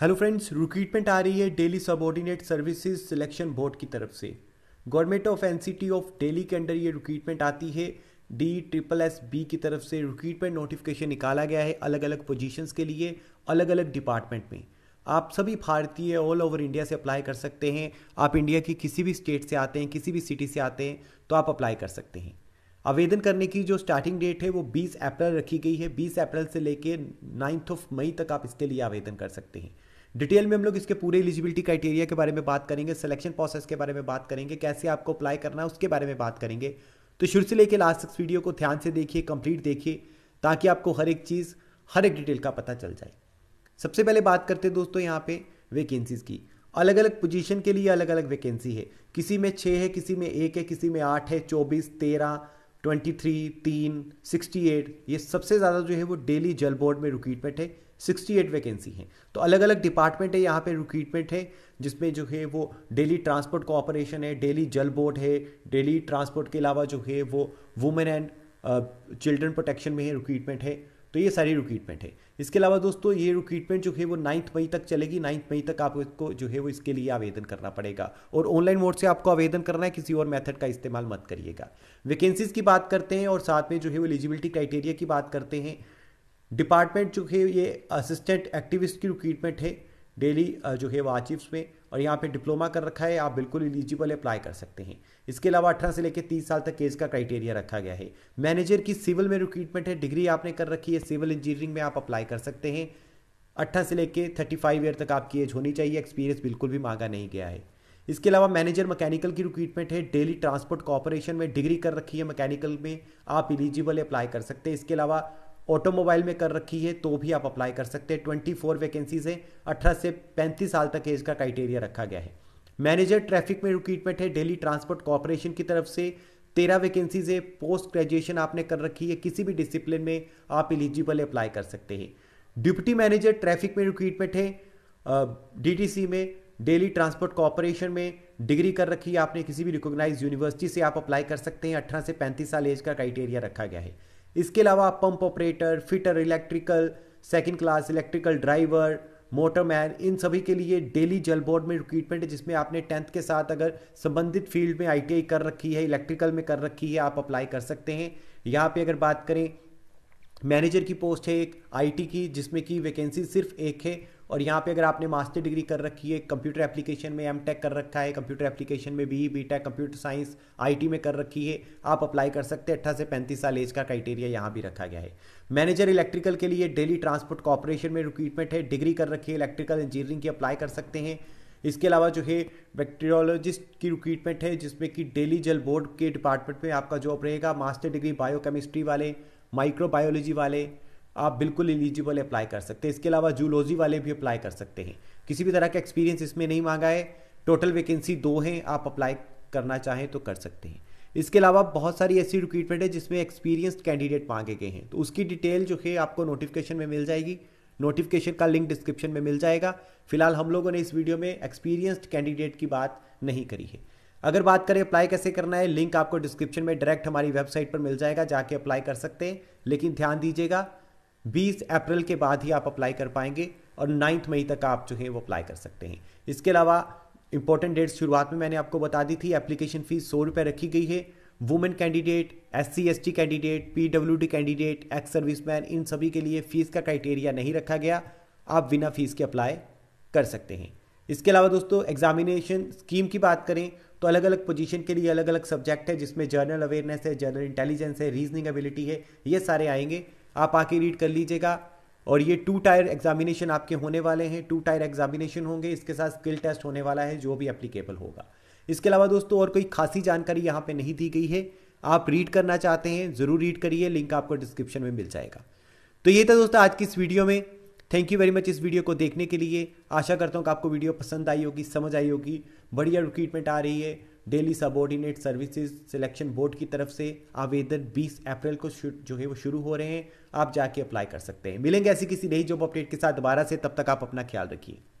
hello friends recruitment आ रही है Delhi subordinate services selection board की तरफ से government of NCT of Delhi के अंडर ये रिक्रूटमेंट आती है डी ट्रिपल एस बी की तरफ से रिक्रूटमेंट नोटिफिकेशन निकाला गया है अलग अलग पोजीशंस के लिए अलग अलग डिपार्टमेंट में आप सभी भारतीय ऑल ओवर इंडिया से अप्लाई कर सकते हैं आप इंडिया की किसी भी स्टेट से आते हैं किसी भी सिटी से आते हैं तो आप अप्लाई कर सकते हैं आवेदन करने की जो स्टार्टिंग डेट है वो 20 अप्रैल रखी गई है 20 अप्रैल से लेकर 9th ऑफ मई तक आप इसके लिए आवेदन कर सकते हैं डिटेल में हम लोग इसके पूरे एलिजिबिलिटी क्राइटेरिया के बारे में बात करेंगे सिलेक्शन प्रोसेस के बारे में बात करेंगे कैसे आपको अप्लाई करना है उसके बारे में बात करेंगे तो शुरू से लेकर लास्ट तक वीडियो को ध्यान से देखिए कंप्लीट देखिए ताकि आपको हर एक चीज़ हर एक डिटेल का पता चल जाए सबसे पहले बात करते हैं दोस्तों यहाँ पे वैकेंसीज़ की अलग अलग पोजीशन के लिए अलग अलग वैकेंसी है किसी में छः है किसी में एक है किसी में आठ है चौबीस तेरह ट्वेंटी थ्री तीन सिक्सटी एट ये सबसे ज़्यादा जो है वो डेली जल बोर्ड में रिक्रूटमेंट है सिक्सटी एट वैकेंसी हैं तो अलग अलग डिपार्टमेंट है यहाँ पे रिक्रूटमेंट है जिसमें जो है वो डेली ट्रांसपोर्ट कोऑपरेशन है डेली जल बोर्ड है डेली ट्रांसपोर्ट के अलावा जो है वो वुमेन एंड चिल्ड्रन प्रोटेक्शन में है रिक्रूटमेंट है तो ये सारी रिक्रूटमेंट है इसके अलावा दोस्तों ये रिक्रूटमेंट जो है वो नाइन्थ मई तक चलेगी नाइन्थ मई तक आपको जो है वो इसके लिए आवेदन करना पड़ेगा और ऑनलाइन मोड से आपको आवेदन करना है किसी और मेथड का इस्तेमाल मत करिएगा वैकेंसीज़ की बात करते हैं और साथ में जो है वो एलिजिबिलिटी क्राइटेरिया की बात करते हैं डिपार्टमेंट जो है ये असिस्टेंट एक्टिविस्ट की रिक्रूटमेंट है डेली जो है वो आचिव्स में और यहाँ पे डिप्लोमा कर रखा है आप बिल्कुल एलिजिबल अप्लाई कर सकते हैं इसके अलावा अठारह से लेकर तीस साल तक एज का क्राइटेरिया रखा गया है मैनेजर की सिविल में रिक्रूटमेंट है डिग्री आपने कर रखी है सिविल इंजीनियरिंग में आप अप्लाई कर सकते हैं अट्ठारह से लेकर थर्टी फाइव ईयर तक आपकी एज होनी चाहिए एक्सपीरियंस बिल्कुल भी मांगा नहीं गया है इसके अलावा मैनेजर मैकेनिकल की रिक्रूटमेंट है डेली ट्रांसपोर्ट कॉरपोरेशन में डिग्री कर रखी है मैकेनिकल में आप एलिजिबल अप्लाई कर सकते हैं इसके अलावा ऑटोमोबाइल में कर रखी है तो भी आप अप्लाई कर सकते हैं ट्वेंटी फोर वैकेंसीज है अठारह से पैंतीस साल तक एज का क्राइटेरिया रखा गया है मैनेजर ट्रैफिक में रिक्रूटमेंट है डेली ट्रांसपोर्ट कॉरपोरेशन की तरफ से तेरह वैकेंसीज है पोस्ट ग्रेजुएशन आपने कर रखी है किसी भी डिसिप्लिन में आप एलिजिबल अप्लाई कर सकते हैं डिप्टी मैनेजर ट्रैफिक में रिक्रूटमेंट है डीटीसी में डेली ट्रांसपोर्ट कॉरपोरेशन में डिग्री कर रखी है आपने किसी भी रिकॉग्नाइज यूनिवर्सिटी से आप अप्लाई कर सकते हैं अठारह से पैंतीस साल एज का क्राइटेरिया रखा गया है इसके अलावा pump operator fitter electrical second class electrical driver motorman इन सभी के लिए डेली जल बोर्ड में रिक्रूटमेंट है जिसमें आपने टेंथ के साथ अगर संबंधित फील्ड में आईटीआई कर रखी है इलेक्ट्रिकल में कर रखी है आप अप्लाई कर सकते हैं यहाँ पे अगर बात करें मैनेजर की पोस्ट है एक आईटी की जिसमें की वैकेंसी सिर्फ एक है और यहाँ पे अगर आपने मास्टर डिग्री कर रखी है कंप्यूटर एप्लीकेशन में एम टेक कर रखा है कंप्यूटर एप्लीकेशन में B B tech computer science IT में कर रखी है आप अप्लाई कर सकते हैं अट्ठा से पैंतीस साल एज का क्राइटेरिया यहाँ भी रखा गया है मैनेजर इलेक्ट्रिकल के लिए डेली ट्रांसपोर्ट कॉरपोरेशन में रिक्रूटमेंट है डिग्री कर रखी है इलेक्ट्रिकल इंजीनियरिंग की अप्लाई कर सकते हैं इसके अलावा जो है बैक्टीरियोलॉजिस्ट की रिक्रूटमेंट है जिसमें कि डेली जल बोर्ड के डिपार्टमेंट में आपका जॉब रहेगा मास्टर डिग्री बायोकेमिस्ट्री वाले माइक्रोबायोलॉजी वाले आप बिल्कुल एलिजिबल अप्लाई कर सकते हैं इसके अलावा जूलॉजी वाले भी अप्लाई कर सकते हैं किसी भी तरह का एक्सपीरियंस इसमें नहीं मांगा है टोटल वैकेंसी दो हैं आप अप्लाई करना चाहें तो कर सकते हैं इसके अलावा बहुत सारी ऐसी रिक्रूटमेंट है जिसमें एक्सपीरियंस कैंडिडेट मांगे गए हैं तो उसकी डिटेल जो है आपको नोटिफिकेशन में मिल जाएगी नोटिफिकेशन का लिंक डिस्क्रिप्शन में मिल जाएगा फिलहाल हम लोगों ने इस वीडियो में एक्सपीरियंस्ड कैंडिडेट की बात नहीं करी है अगर बात करें अप्लाई कैसे करना है लिंक आपको डिस्क्रिप्शन में डायरेक्ट हमारी वेबसाइट पर मिल जाएगा जाके अप्लाई कर सकते हैं लेकिन ध्यान दीजिएगा बीस अप्रैल के बाद ही आप अप्लाई कर पाएंगे और नाइन्थ मई तक आप जो है वो अप्लाई कर सकते हैं इसके अलावा इंपॉर्टेंट डेट शुरुआत में मैंने आपको बता दी थी एप्लीकेशन फीस सौ रुपये रखी गई है women candidate S C S T candidate P W D candidate ex service man इन सभी के लिए फीस का क्राइटेरिया नहीं रखा गया आप बिना फीस के अप्लाई कर सकते हैं इसके अलावा दोस्तों एग्जामिनेशन स्कीम की बात करें तो अलग अलग पोजीशन के लिए अलग अलग सब्जेक्ट है जिसमें जर्नल अवेयरनेस है जर्नल इंटेलिजेंस है रीजनिंग एबिलिटी है ये सारे आएंगे आप आके रीड कर लीजिएगा और ये टू टायर एग्जामिनेशन आपके होने वाले हैं टू टायर एग्जामिनेशन होंगे इसके साथ स्किल टेस्ट होने वाला है जो भी एप्लीकेबल होगा इसके अलावा दोस्तों और कोई खासी जानकारी यहाँ पे नहीं दी गई है आप रीड करना चाहते हैं ज़रूर रीड करिए लिंक आपको डिस्क्रिप्शन में मिल जाएगा तो ये था दोस्तों आज की इस वीडियो में थैंक यू वेरी मच इस वीडियो को देखने के लिए आशा करता हूँ कि आपको वीडियो पसंद आई होगी समझ आई होगी बढ़िया रिक्रूटमेंट आ रही है Delhi subordinate services selection board की तरफ से आवेदन 20 अप्रैल को जो है वो शुरू हो रहे हैं आप जाके अप्लाई कर सकते हैं मिलेंगे ऐसी किसी नई जॉब अपडेट के साथ दोबारा से तब तक आप अपना ख्याल रखिए